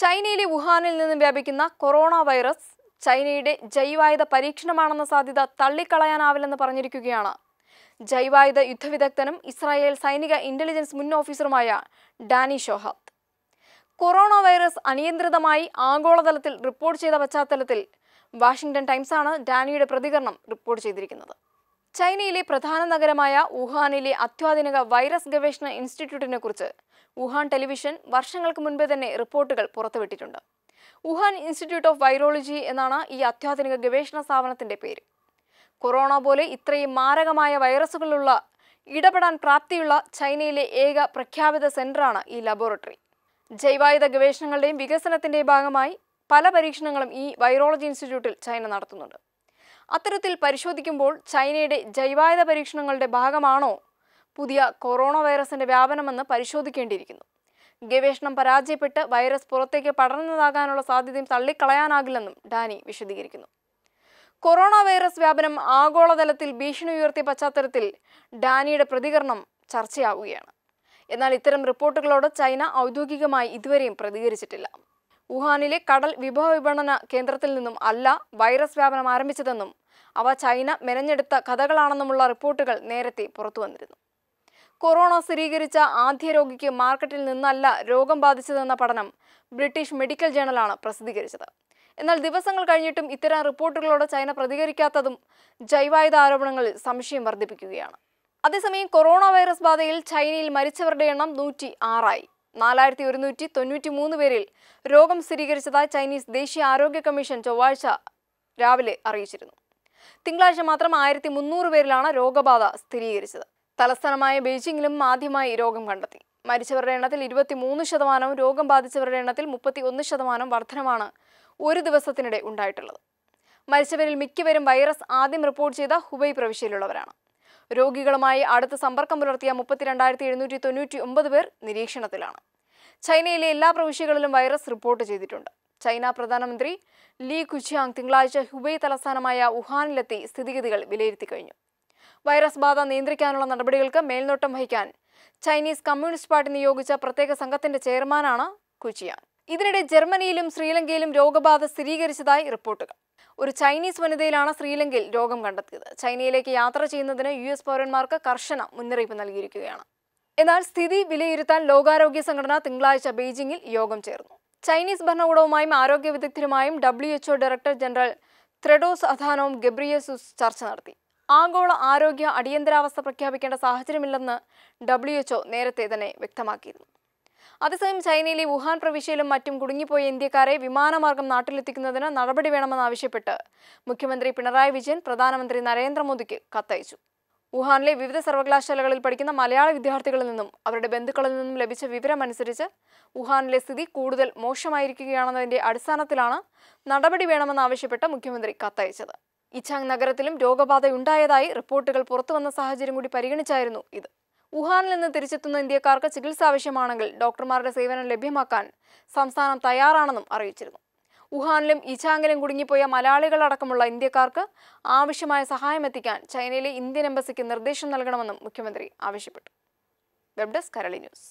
ചൈനയിലെ വുഹാനിൽ നിന്നും വ്യാപിക്കുന്ന കൊറോണ വൈറസ് ചൈനയുടെ ജൈവായുധ പരീക്ഷണമാണെന്ന സാധ്യത തള്ളിക്കളയാനാവില്ലെന്ന് പറഞ്ഞിരിക്കുകയാണ് ജൈവായുധ യുദ്ധവിദഗ്ധനും ഇസ്രായേൽ സൈനിക ഇന്റലിജൻസ് മുൻ ഓഫീസറുമായ ഡാനി ഷോഹത്ത് കൊറോണ വൈറസ് അനിയന്ത്രിതമായി ആഗോളതലത്തിൽ റിപ്പോർട്ട് ചെയ്ത പശ്ചാത്തലത്തിൽ വാഷിംഗ്ടൺ ടൈംസാണ് ഡാനിയുടെ പ്രതികരണം റിപ്പോർട്ട് ചെയ്തിരിക്കുന്നത് ചൈനയിലെ പ്രധാന നഗരമായ വുഹാനിലെ അത്യാധുനിക വൈറസ് ഗവേഷണ ഇൻസ്റ്റിറ്റ്യൂട്ടിനെ കുറിച്ച് വുഹാൻ ടെലിവിഷൻ വർഷങ്ങൾക്ക് മുൻപേ തന്നെ റിപ്പോർട്ടുകൾ പുറത്തുവിട്ടിട്ടുണ്ട് വുഹാൻ ഇൻസ്റ്റിറ്റ്യൂട്ട് ഓഫ് വൈറോളജി എന്നാണ് ഈ അത്യാധുനിക ഗവേഷണ സ്ഥാപനത്തിന്റെ പേര് കൊറോണ പോലെ ഇത്രയും മാരകമായ വൈറസുകളുള്ള ഇടപെടാൻ പ്രാപ്തിയുള്ള ചൈനയിലെ ഏക പ്രഖ്യാപിത സെന്ററാണ് ഈ ലബോറട്ടറി ജൈവായുധ ഗവേഷണങ്ങളുടെയും വികസനത്തിന്റെയും ഭാഗമായി പല പരീക്ഷണങ്ങളും ഈ വൈറോളജി ഇൻസ്റ്റിറ്റ്യൂട്ടിൽ ചൈന നടത്തുന്നുണ്ട് അത്തരത്തിൽ പരിശോധിക്കുമ്പോൾ ചൈനയുടെ ജൈവായുധ പരീക്ഷണങ്ങളുടെ ഭാഗമാണോ പുതിയ കൊറോണ വൈറസിന്റെ വ്യാപനമെന്ന് പരിശോധിക്കേണ്ടിയിരിക്കുന്നു ഗവേഷണം പരാജയപ്പെട്ട് വൈറസ് പുറത്തേക്ക് പടർന്നതാകാനുള്ള സാധ്യതയും തള്ളിക്കളയാനാകില്ലെന്നും ഡാനി വിശദീകരിക്കുന്നു കൊറോണ വൈറസ് വ്യാപനം ആഗോളതലത്തിൽ ഭീഷണി ഉയർത്തിയ പശ്ചാത്തലത്തിൽ ഡാനിയുടെ പ്രതികരണം ചർച്ചയാവുകയാണ് എന്നാൽ ഇത്തരം റിപ്പോർട്ടുകളോട് ചൈന ഔദ്യോഗികമായി ഇതുവരെയും പ്രതികരിച്ചിട്ടില്ല വുഹാനിലെ കടൽ വിഭവ വിപണന കേന്ദ്രത്തിൽ നിന്നും അല്ല വൈറസ് വ്യാപനം ആരംഭിച്ചതെന്നും അവ ചൈന മെനഞ്ഞെടുത്ത കഥകളാണെന്നുമുള്ള റിപ്പോർട്ടുകൾ നേരത്തെ പുറത്തുവന്നിരുന്നു കൊറോണ സ്ഥിരീകരിച്ച ആദ്യ രോഗിക്ക് മാർക്കറ്റിൽ നിന്നല്ല രോഗം ബാധിച്ചതെന്ന പഠനം ബ്രിട്ടീഷ് മെഡിക്കൽ ജേണലാണ് പ്രസിദ്ധീകരിച്ചത് എന്നാൽ ദിവസങ്ങൾ കഴിഞ്ഞിട്ടും ഇത്തരം റിപ്പോർട്ടുകളോട് ചൈന പ്രതികരിക്കാത്തതും ജൈവായുധ ആരോപണങ്ങളിൽ സംശയം വർദ്ധിപ്പിക്കുകയാണ് അതേസമയം കൊറോണ വൈറസ് ബാധയിൽ ചൈനയിൽ മരിച്ചവരുടെ എണ്ണം നൂറ്റി ആറായി നാലായിരത്തി ഒരുന്നൂറ്റി തൊണ്ണൂറ്റി മൂന്ന് പേരിൽ രോഗം സ്ഥിരീകരിച്ചതായി ചൈനീസ് ദേശീയ ആരോഗ്യ കമ്മീഷൻ ചൊവ്വാഴ്ച രാവിലെ അറിയിച്ചിരുന്നു തിങ്കളാഴ്ച മാത്രം ആയിരത്തി മുന്നൂറ് പേരിലാണ് രോഗബാധ സ്ഥിരീകരിച്ചത് തലസ്ഥാനമായ ബെയ്ജിംഗിലും ആദ്യമായി രോഗം കണ്ടെത്തി മരിച്ചവരുടെ എണ്ണത്തിൽ മൂന്ന് ശതമാനവും രോഗം ബാധിച്ചവരുടെ എണ്ണത്തിൽ മുപ്പത്തി ഒന്ന് ശതമാനം വർധനമാണ് ഒരു ദിവസത്തിനിടെ ഉണ്ടായിട്ടുള്ളത് മരിച്ചവരിൽ മിക്കവരും വൈറസ് ആദ്യം റിപ്പോർട്ട് ചെയ്ത ഹുബൈ പ്രവിശ്യയിലുള്ളവരാണ് രോഗികളുമായി അടുത്ത സമ്പർക്കം പുലർത്തിയ മുപ്പത്തിരണ്ടായിരത്തി എഴുന്നൂറ്റി തൊണ്ണൂറ്റി ഒമ്പത് പേർ നിരീക്ഷണത്തിലാണ് ചൈനയിലെ എല്ലാ പ്രവിശ്യകളിലും വൈറസ് റിപ്പോർട്ട് ചെയ്തിട്ടുണ്ട് ചൈന പ്രധാനമന്ത്രി ലീ കുച്ചിയാങ് തിങ്കളാഴ്ച ഹുബൈ തലസ്ഥാനമായ വുഹാനിലെത്തി സ്ഥിതിഗതികൾ വിലയിരുത്തി കഴിഞ്ഞു വൈറസ് ബാധ നിയന്ത്രിക്കാനുള്ള നടപടികൾക്ക് മേൽനോട്ടം വഹിക്കാൻ ചൈനീസ് കമ്മ്യൂണിസ്റ്റ് പാർട്ടി നിയോഗിച്ച പ്രത്യേക സംഘത്തിന്റെ ചെയർമാനാണ് കുച്ചിയാങ് ഇതിനിടെ ജർമ്മനിയിലും ശ്രീലങ്കയിലും രോഗബാധ സ്ഥിരീകരിച്ചതായി റിപ്പോർട്ടുകൾ ഒരു ചൈനീസ് വനിതയിലാണ് ശ്രീലങ്കയിൽ രോഗം കണ്ടെത്തിയത് ചൈനയിലേക്ക് യാത്ര ചെയ്യുന്നതിന് യു എസ് പൗരന്മാർക്ക് കർശന മുന്നറിയിപ്പ് നൽകിയിരിക്കുകയാണ് എന്നാൽ സ്ഥിതി വിലയിരുത്താൻ ലോകാരോഗ്യ സംഘടന തിങ്കളാഴ്ച ബെയ്ജിംഗിൽ യോഗം ചേർന്നു ചൈനീസ് ഭരണകൂടവുമായും ആരോഗ്യ വിദഗ്ധരുമായും W HO director general Tedros അധാനോവും ഗബ്രിയസുസ് ചർച്ച നടത്തി ആഗോള ആരോഗ്യ അടിയന്തരാവസ്ഥ പ്രഖ്യാപിക്കേണ്ട സാഹചര്യമില്ലെന്ന് ഡബ്ല്യു എച്ച്ഒ നേരത്തെ തന്നെ വ്യക്തമാക്കിയിരുന്നു അതേസമയം ചൈനയിലെ വുഹാൻ പ്രവിശ്യയിലും മറ്റും കുടുങ്ങിപ്പോയ ഇന്ത്യക്കാരെ വിമാനമാർഗം നാട്ടിലെത്തിക്കുന്നതിന് നടപടി വേണമെന്നാവശ്യപ്പെട്ട് മുഖ്യമന്ത്രി പിണറായി വിജയൻ പ്രധാനമന്ത്രി നരേന്ദ്രമോദിക്ക് കത്തയച്ചു വുഹാനിലെ വിവിധ സർവകലാശാലകളിൽ പഠിക്കുന്ന മലയാള വിദ്യാർത്ഥികളിൽ നിന്നും അവരുടെ ബന്ധുക്കളിൽ നിന്നും ലഭിച്ച വിവരമനുസരിച്ച് വുഹാനിലെ സ്ഥിതി കൂടുതൽ മോശമായിരിക്കുകയാണെന്നതിന്റെ അടിസ്ഥാനത്തിലാണ് നടപടി വേണമെന്നാവശ്യപ്പെട്ട് മുഖ്യമന്ത്രി കത്തയച്ചത് ഇച്ചാങ് നഗരത്തിലും രോഗബാധയുണ്ടായതായി റിപ്പോർട്ടുകൾ പുറത്തുവന്ന സാഹചര്യം കൂടി പരിഗണിച്ചായിരുന്നു ഇത് വുഹാനിൽ നിന്ന് തിരിച്ചെത്തുന്ന ഇന്ത്യക്കാർക്ക് ചികിത്സ ആവശ്യമാണെങ്കിൽ ഡോക്ടർമാരുടെ സേവനം ലഭ്യമാക്കാൻ സംസ്ഥാനം തയ്യാറാണെന്നും അറിയിച്ചിരുന്നു വുഹാനിലും ഇച്ചാങ്ങിലും കുടുങ്ങിപ്പോയ മലയാളികളടക്കമുള്ള ഇന്ത്യക്കാർക്ക് ആവശ്യമായ സഹായം എത്തിക്കാൻ ചൈനയിലെ ഇന്ത്യൻ എംബസിക്ക് നിർദ്ദേശം നൽകണമെന്നും മുഖ്യമന്ത്രി ആവശ്യപ്പെട്ടു വെബ് ഡെസ്ക് കരളി ന്യൂസ്